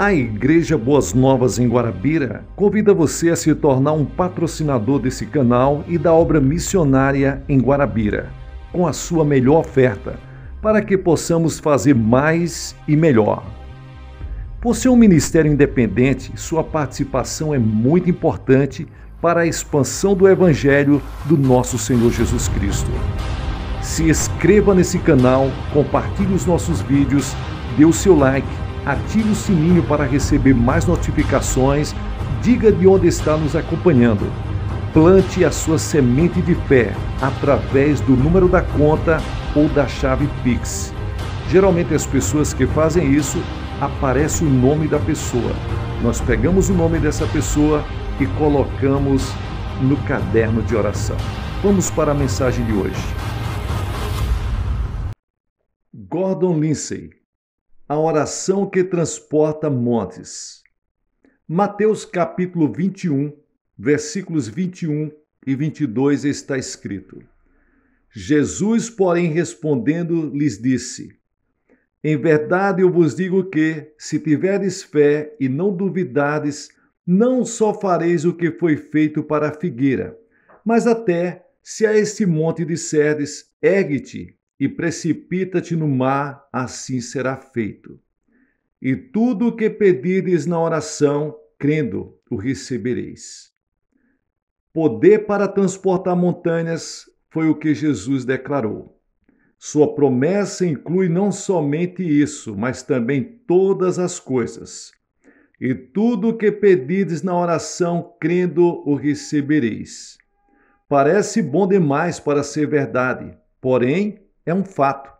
A Igreja Boas Novas em Guarabira convida você a se tornar um patrocinador desse canal e da obra missionária em Guarabira, com a sua melhor oferta, para que possamos fazer mais e melhor. Por ser um ministério independente, sua participação é muito importante para a expansão do Evangelho do nosso Senhor Jesus Cristo. Se inscreva nesse canal, compartilhe os nossos vídeos, dê o seu like ative o sininho para receber mais notificações, diga de onde está nos acompanhando. Plante a sua semente de fé através do número da conta ou da chave Pix. Geralmente as pessoas que fazem isso aparece o nome da pessoa. Nós pegamos o nome dessa pessoa e colocamos no caderno de oração. Vamos para a mensagem de hoje. Gordon Lindsay a oração que transporta montes. Mateus capítulo 21, versículos 21 e 22 está escrito: Jesus, porém, respondendo, lhes disse: Em verdade eu vos digo que, se tiverdes fé e não duvidares, não só fareis o que foi feito para a figueira, mas até se a este monte disserdes: ergue-te e precipita-te no mar, assim será feito. E tudo o que pedires na oração, crendo, o recebereis. Poder para transportar montanhas foi o que Jesus declarou. Sua promessa inclui não somente isso, mas também todas as coisas. E tudo o que pedires na oração, crendo, o recebereis. Parece bom demais para ser verdade, porém, é um fato.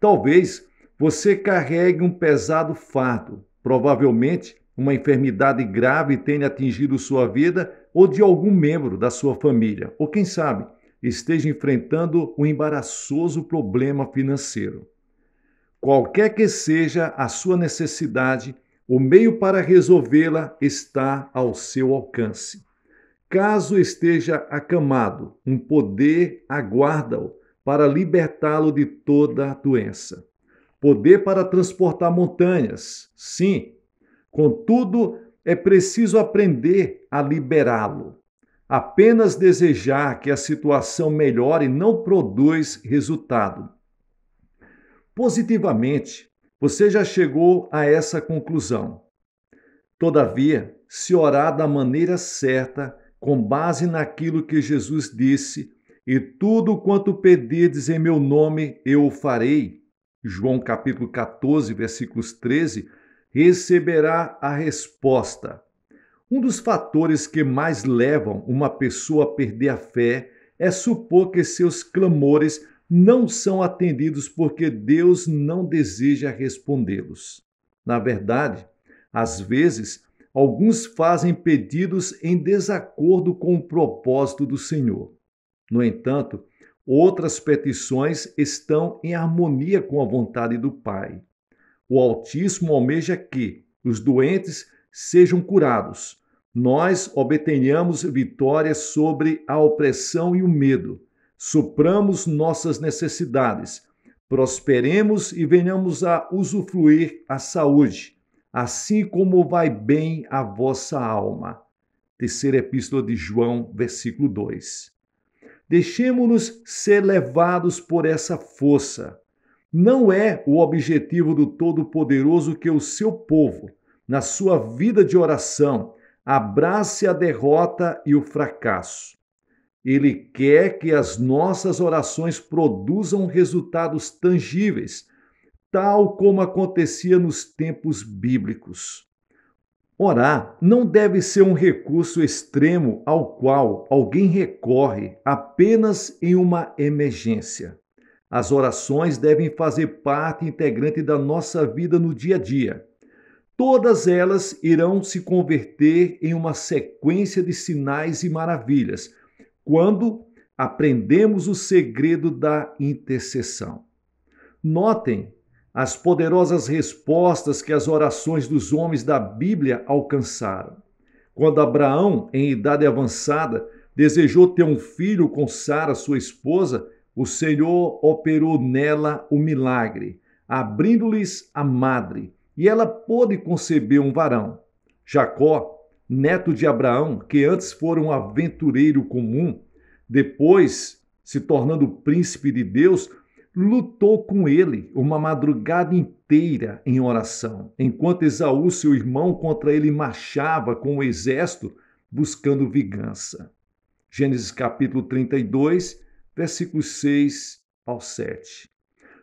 Talvez você carregue um pesado fardo, provavelmente uma enfermidade grave tenha atingido sua vida ou de algum membro da sua família, ou quem sabe esteja enfrentando um embaraçoso problema financeiro. Qualquer que seja a sua necessidade, o meio para resolvê-la está ao seu alcance. Caso esteja acamado, um poder aguarda-o para libertá-lo de toda a doença. Poder para transportar montanhas, sim. Contudo, é preciso aprender a liberá-lo. Apenas desejar que a situação melhore não produz resultado. Positivamente, você já chegou a essa conclusão. Todavia, se orar da maneira certa, com base naquilo que Jesus disse, e tudo quanto pedirdes em meu nome eu o farei. João capítulo 14, versículos 13, receberá a resposta. Um dos fatores que mais levam uma pessoa a perder a fé é supor que seus clamores não são atendidos porque Deus não deseja respondê-los. Na verdade, às vezes, alguns fazem pedidos em desacordo com o propósito do Senhor. No entanto, outras petições estão em harmonia com a vontade do Pai. O altíssimo almeja que os doentes sejam curados, nós obtenhamos vitória sobre a opressão e o medo, supramos nossas necessidades, prosperemos e venhamos a usufruir a saúde, assim como vai bem a vossa alma. Terceira Epístola de João, versículo 2. Deixemos-nos ser levados por essa força. Não é o objetivo do Todo-Poderoso que o seu povo, na sua vida de oração, abrace a derrota e o fracasso. Ele quer que as nossas orações produzam resultados tangíveis, tal como acontecia nos tempos bíblicos. Orar não deve ser um recurso extremo ao qual alguém recorre apenas em uma emergência. As orações devem fazer parte integrante da nossa vida no dia a dia. Todas elas irão se converter em uma sequência de sinais e maravilhas quando aprendemos o segredo da intercessão. Notem as poderosas respostas que as orações dos homens da Bíblia alcançaram. Quando Abraão, em idade avançada, desejou ter um filho com Sara, sua esposa, o Senhor operou nela o milagre, abrindo-lhes a madre, e ela pôde conceber um varão. Jacó, neto de Abraão, que antes fora um aventureiro comum, depois, se tornando príncipe de Deus, lutou com ele uma madrugada inteira em oração, enquanto Esaú, seu irmão, contra ele marchava com o exército buscando vingança. Gênesis capítulo 32, versículos 6 ao 7.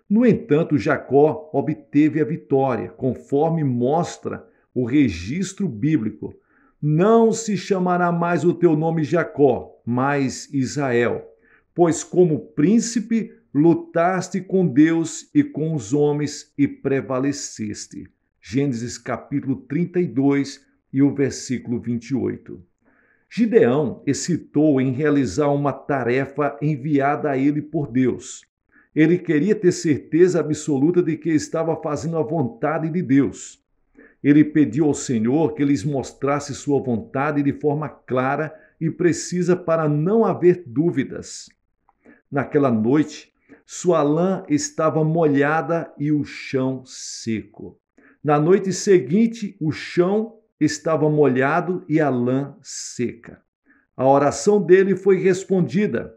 No entanto, Jacó obteve a vitória, conforme mostra o registro bíblico. Não se chamará mais o teu nome Jacó, mas Israel, pois como príncipe lutaste com Deus e com os homens e prevaleceste. Gênesis capítulo 32 e o versículo 28. Gideão excitou em realizar uma tarefa enviada a ele por Deus. Ele queria ter certeza absoluta de que estava fazendo a vontade de Deus. Ele pediu ao Senhor que lhes mostrasse sua vontade de forma clara e precisa para não haver dúvidas. Naquela noite, sua lã estava molhada e o chão seco. Na noite seguinte, o chão estava molhado e a lã seca. A oração dele foi respondida.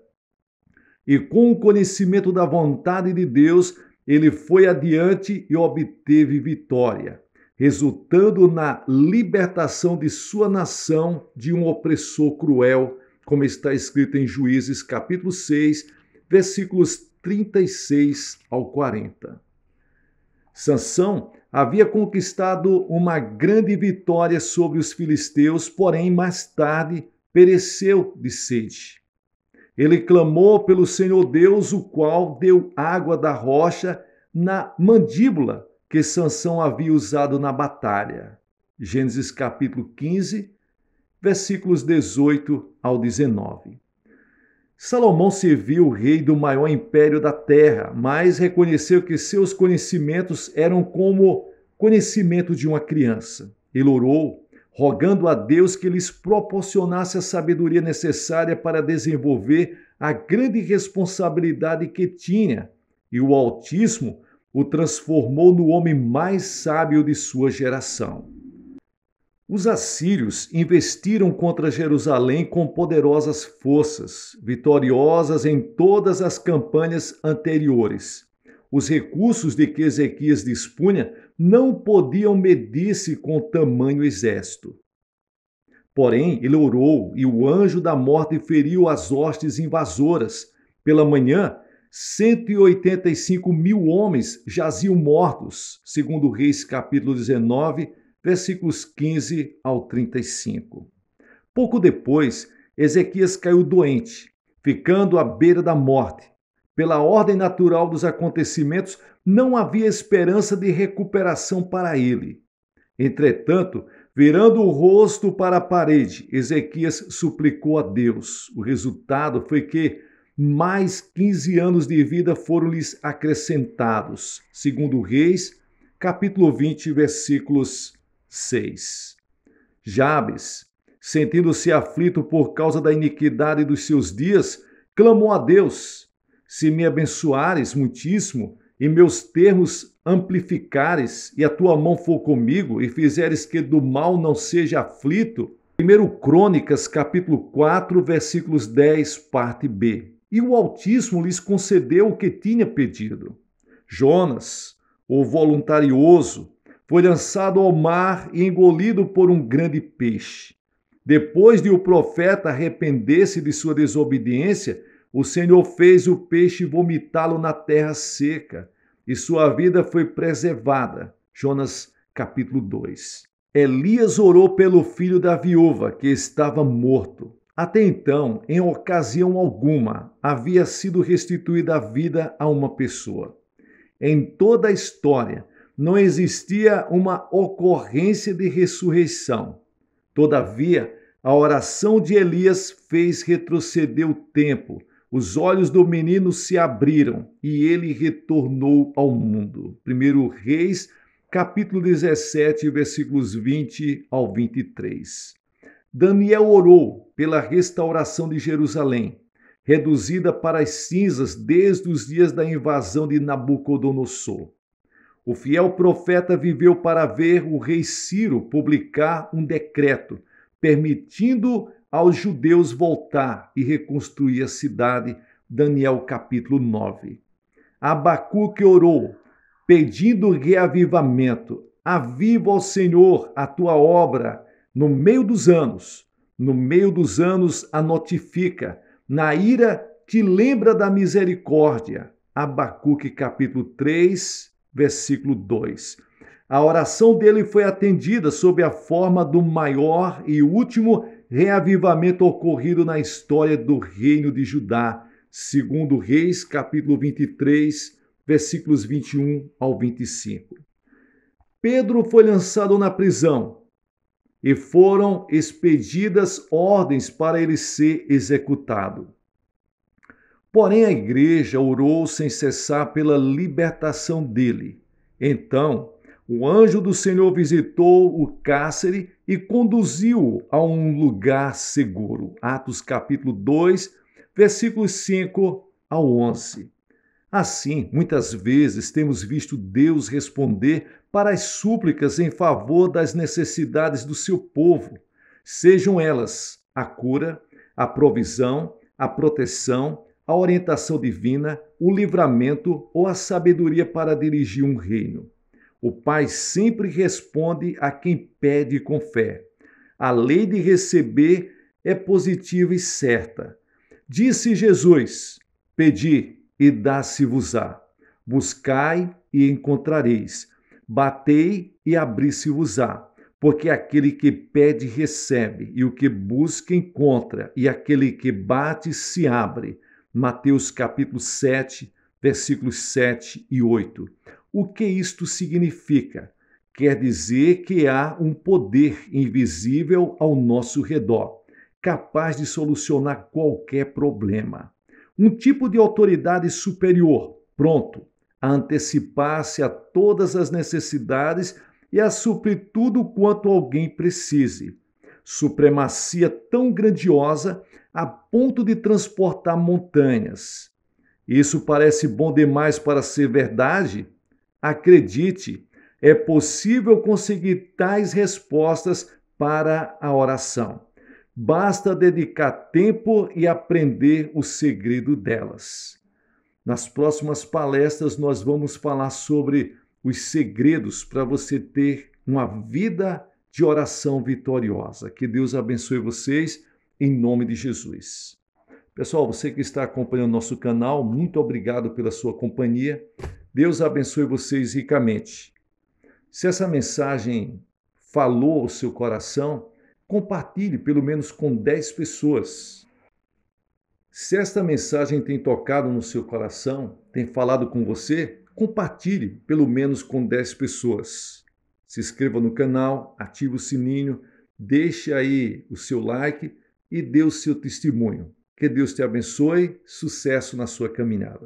E com o conhecimento da vontade de Deus, ele foi adiante e obteve vitória, resultando na libertação de sua nação de um opressor cruel, como está escrito em Juízes capítulo 6, versículos 36 ao 40. Sansão havia conquistado uma grande vitória sobre os filisteus, porém mais tarde pereceu de sede. Ele clamou pelo Senhor Deus, o qual deu água da rocha na mandíbula que Sansão havia usado na batalha. Gênesis capítulo 15, versículos 18 ao 19. Salomão serviu viu rei do maior império da terra, mas reconheceu que seus conhecimentos eram como conhecimento de uma criança. Ele orou, rogando a Deus que lhes proporcionasse a sabedoria necessária para desenvolver a grande responsabilidade que tinha, e o Altíssimo o transformou no homem mais sábio de sua geração. Os assírios investiram contra Jerusalém com poderosas forças, vitoriosas em todas as campanhas anteriores. Os recursos de que Ezequias dispunha não podiam medir-se com tamanho exército. Porém, ele orou e o anjo da morte feriu as hostes invasoras. Pela manhã, 185 mil homens jaziam mortos, segundo Reis capítulo 19, versículos 15 ao 35. Pouco depois, Ezequias caiu doente, ficando à beira da morte. Pela ordem natural dos acontecimentos, não havia esperança de recuperação para ele. Entretanto, virando o rosto para a parede, Ezequias suplicou a Deus. O resultado foi que mais 15 anos de vida foram-lhes acrescentados, segundo Reis, capítulo 20, versículos 6. Jabes, sentindo-se aflito por causa da iniquidade dos seus dias, clamou a Deus: Se me abençoares muitíssimo, e meus termos amplificares, e a tua mão for comigo, e fizeres que do mal não seja aflito. 1 Crônicas, capítulo 4, versículos 10, parte B. E o Altíssimo lhes concedeu o que tinha pedido. Jonas, o voluntarioso, foi lançado ao mar e engolido por um grande peixe. Depois de o profeta arrepender-se de sua desobediência, o Senhor fez o peixe vomitá-lo na terra seca, e sua vida foi preservada. Jonas capítulo 2. Elias orou pelo filho da viúva, que estava morto. Até então, em ocasião alguma, havia sido restituída a vida a uma pessoa. Em toda a história, não existia uma ocorrência de ressurreição. Todavia, a oração de Elias fez retroceder o tempo. Os olhos do menino se abriram e ele retornou ao mundo. 1 Reis, capítulo 17, versículos 20 ao 23. Daniel orou pela restauração de Jerusalém, reduzida para as cinzas desde os dias da invasão de Nabucodonosor. O fiel profeta viveu para ver o rei Ciro publicar um decreto permitindo aos judeus voltar e reconstruir a cidade. Daniel capítulo 9. Abacuque orou, pedindo reavivamento. Aviva ao Senhor a tua obra no meio dos anos. No meio dos anos a notifica. Na ira te lembra da misericórdia. Abacuque capítulo 3, versículo 2. A oração dele foi atendida sob a forma do maior e último reavivamento ocorrido na história do reino de Judá, segundo Reis, capítulo 23, versículos 21 ao 25. Pedro foi lançado na prisão e foram expedidas ordens para ele ser executado. Porém, a igreja orou sem cessar pela libertação dele. Então, o anjo do Senhor visitou o cárcere e conduziu-o a um lugar seguro. Atos capítulo 2, versículos 5 ao 11. Assim, muitas vezes temos visto Deus responder para as súplicas em favor das necessidades do seu povo, sejam elas a cura, a provisão, a proteção, a orientação divina, o livramento ou a sabedoria para dirigir um reino. O Pai sempre responde a quem pede com fé. A lei de receber é positiva e certa. Disse Jesus: Pedi e dá-se-vos-á. Buscai e encontrareis. Batei e abri-se-vos-á. Porque aquele que pede, recebe, e o que busca, encontra, e aquele que bate, se abre. Mateus capítulo 7, versículos 7 e 8. O que isto significa? Quer dizer que há um poder invisível ao nosso redor, capaz de solucionar qualquer problema. Um tipo de autoridade superior, pronto, a antecipar-se a todas as necessidades e a suprir tudo quanto alguém precise. Supremacia tão grandiosa a ponto de transportar montanhas. Isso parece bom demais para ser verdade? Acredite, é possível conseguir tais respostas para a oração. Basta dedicar tempo e aprender o segredo delas. Nas próximas palestras, nós vamos falar sobre os segredos para você ter uma vida de oração vitoriosa. Que Deus abençoe vocês em nome de Jesus. Pessoal, você que está acompanhando nosso canal, muito obrigado pela sua companhia. Deus abençoe vocês ricamente. Se essa mensagem falou ao seu coração, compartilhe pelo menos com 10 pessoas. Se esta mensagem tem tocado no seu coração, tem falado com você, compartilhe pelo menos com 10 pessoas. Se inscreva no canal, ative o sininho, deixe aí o seu like e dê o seu testemunho. Que Deus te abençoe, sucesso na sua caminhada.